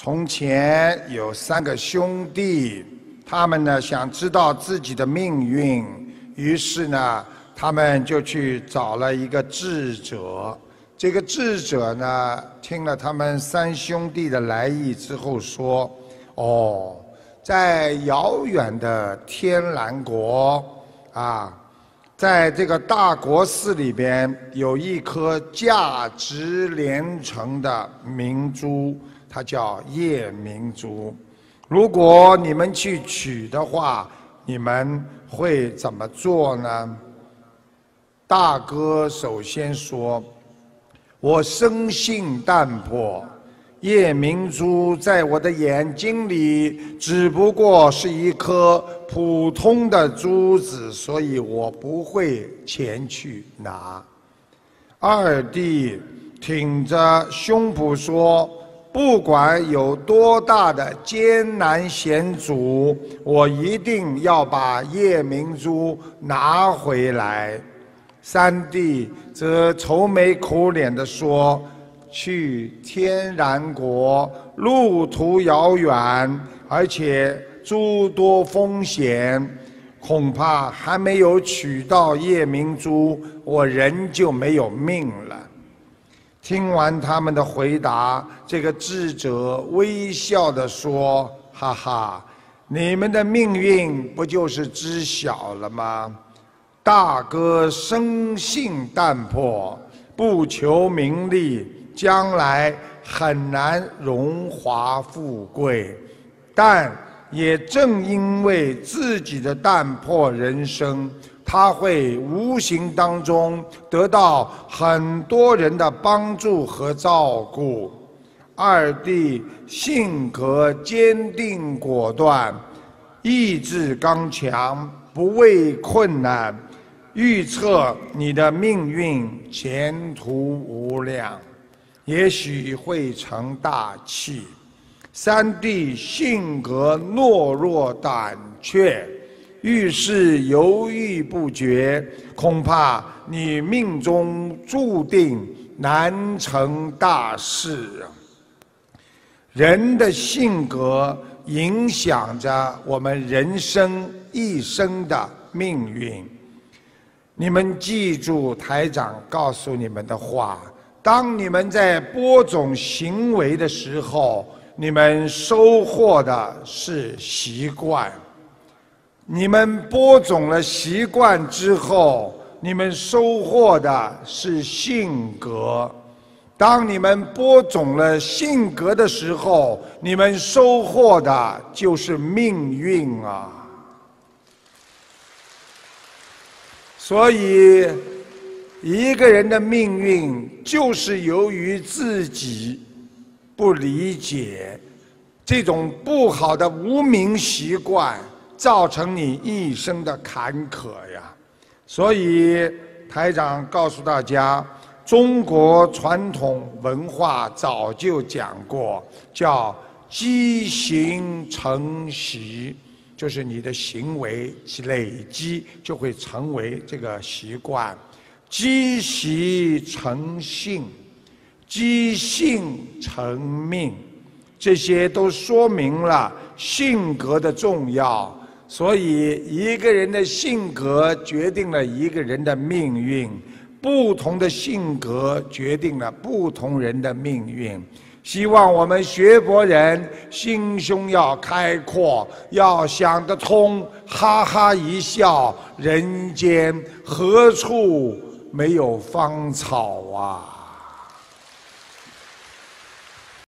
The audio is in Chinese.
从前有三个兄弟，他们呢想知道自己的命运，于是呢，他们就去找了一个智者。这个智者呢，听了他们三兄弟的来意之后说：“哦，在遥远的天蓝国啊，在这个大国寺里边，有一颗价值连城的明珠。”它叫夜明珠。如果你们去取的话，你们会怎么做呢？大哥首先说：“我生性淡泊，夜明珠在我的眼睛里只不过是一颗普通的珠子，所以我不会前去拿。”二弟挺着胸脯说。不管有多大的艰难险阻，我一定要把夜明珠拿回来。三弟则愁眉苦脸地说：“去天然国路途遥远，而且诸多风险，恐怕还没有取到夜明珠，我人就没有命了。”听完他们的回答，这个智者微笑地说：“哈哈，你们的命运不就是知晓了吗？大哥生性淡泊，不求名利，将来很难荣华富贵，但也正因为自己的淡泊人生。”他会无形当中得到很多人的帮助和照顾。二弟性格坚定果断，意志刚强，不畏困难，预测你的命运前途无量，也许会成大器。三弟性格懦弱胆怯。遇事犹豫不决，恐怕你命中注定难成大事。人的性格影响着我们人生一生的命运。你们记住台长告诉你们的话：当你们在播种行为的时候，你们收获的是习惯。你们播种了习惯之后，你们收获的是性格；当你们播种了性格的时候，你们收获的就是命运啊！所以，一个人的命运就是由于自己不理解这种不好的无名习惯。造成你一生的坎坷呀！所以台长告诉大家，中国传统文化早就讲过，叫积形成习，就是你的行为累积就会成为这个习惯；积习成性，积性成命，这些都说明了性格的重要。所以，一个人的性格决定了一个人的命运，不同的性格决定了不同人的命运。希望我们学佛人心胸要开阔，要想得通，哈哈一笑，人间何处没有芳草啊！